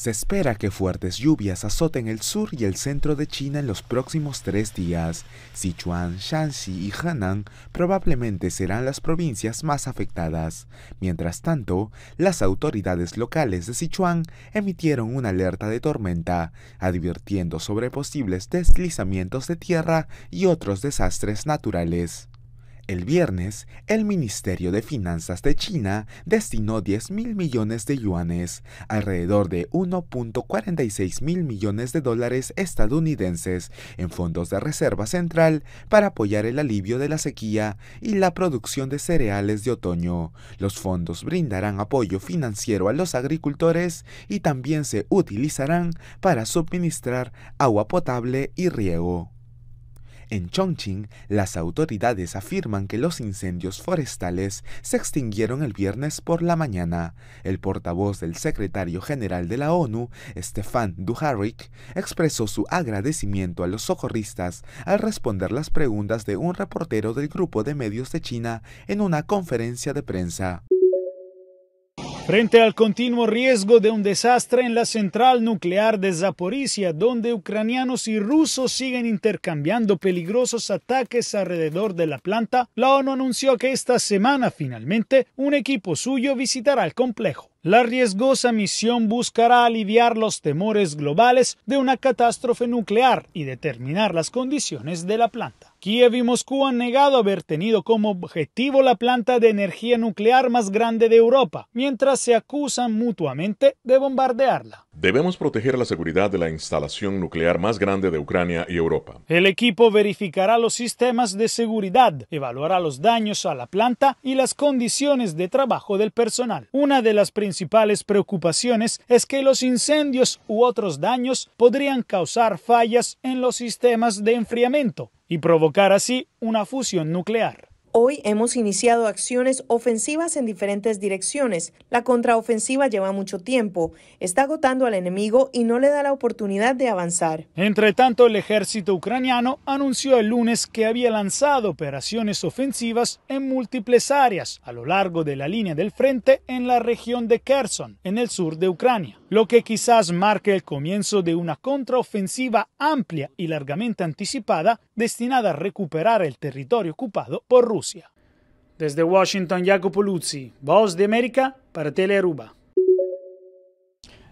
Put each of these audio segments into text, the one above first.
Se espera que fuertes lluvias azoten el sur y el centro de China en los próximos tres días. Sichuan, Shanxi y Henan probablemente serán las provincias más afectadas. Mientras tanto, las autoridades locales de Sichuan emitieron una alerta de tormenta, advirtiendo sobre posibles deslizamientos de tierra y otros desastres naturales. El viernes, el Ministerio de Finanzas de China destinó 10 mil millones de yuanes, alrededor de 1.46 mil millones de dólares estadounidenses, en fondos de Reserva Central para apoyar el alivio de la sequía y la producción de cereales de otoño. Los fondos brindarán apoyo financiero a los agricultores y también se utilizarán para suministrar agua potable y riego. En Chongqing, las autoridades afirman que los incendios forestales se extinguieron el viernes por la mañana. El portavoz del secretario general de la ONU, Stefan Duharik, expresó su agradecimiento a los socorristas al responder las preguntas de un reportero del grupo de medios de China en una conferencia de prensa. Frente al continuo riesgo de un desastre en la central nuclear de Zaporizhia, donde ucranianos y rusos siguen intercambiando peligrosos ataques alrededor de la planta, la ONU anunció que esta semana finalmente un equipo suyo visitará el complejo. La riesgosa misión buscará aliviar los temores globales de una catástrofe nuclear y determinar las condiciones de la planta. Kiev y Moscú han negado haber tenido como objetivo la planta de energía nuclear más grande de Europa, mientras se acusan mutuamente de bombardearla. Debemos proteger la seguridad de la instalación nuclear más grande de Ucrania y Europa. El equipo verificará los sistemas de seguridad, evaluará los daños a la planta y las condiciones de trabajo del personal. Una de las principales preocupaciones es que los incendios u otros daños podrían causar fallas en los sistemas de enfriamiento y provocar así una fusión nuclear. Hoy hemos iniciado acciones ofensivas en diferentes direcciones. La contraofensiva lleva mucho tiempo, está agotando al enemigo y no le da la oportunidad de avanzar. Entre tanto, el ejército ucraniano anunció el lunes que había lanzado operaciones ofensivas en múltiples áreas a lo largo de la línea del frente en la región de Kherson, en el sur de Ucrania, lo que quizás marque el comienzo de una contraofensiva amplia y largamente anticipada destinada a recuperar el territorio ocupado por Rusia. Desde Washington, Jacopo Luzzi, Voz de América para Aruba.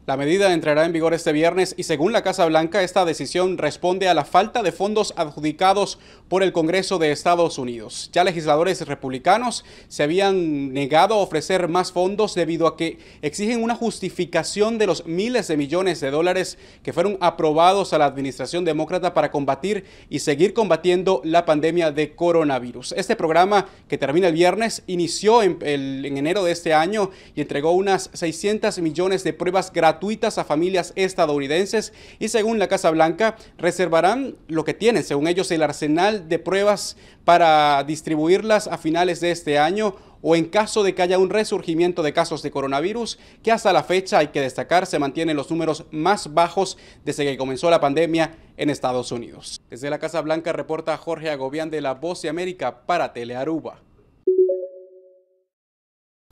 La medida entrará en vigor este viernes y según la Casa Blanca, esta decisión responde a la falta de fondos adjudicados por el Congreso de Estados Unidos. Ya legisladores republicanos se habían negado a ofrecer más fondos debido a que exigen una justificación de los miles de millones de dólares que fueron aprobados a la administración demócrata para combatir y seguir combatiendo la pandemia de coronavirus. Este programa que termina el viernes inició en, enero de este año y entregó unas 600 millones de pruebas gratuitas gratuitas a familias estadounidenses y según la Casa Blanca reservarán lo que tienen, según ellos, el arsenal de pruebas para distribuirlas a finales de este año o en caso de que haya un resurgimiento de casos de coronavirus, que hasta la fecha hay que destacar se mantienen los números más bajos desde que comenzó la pandemia en Estados Unidos. Desde la Casa Blanca reporta Jorge Agobián de La Voz de América para Telearuba.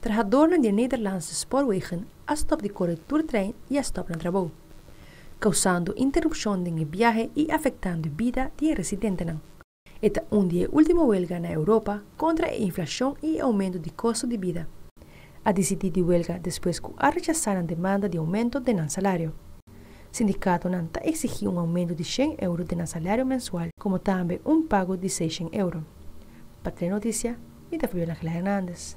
verhardorden de Nederlandse spoorwegen a stop de e a stop na Trabou, causando interrupção de viagem viaje afetando afectando vida de residentes. Esta é um dia última huelga na Europa contra a inflação e aumento de custo de vida. A decidir de huelga depois que a rechazaram a demanda de aumento de salário. O sindicato nanta exigiu um aumento de 100 euros de salário mensual, como também um pago de 600 euros. Para a notícia, me da Fabiola Hernández.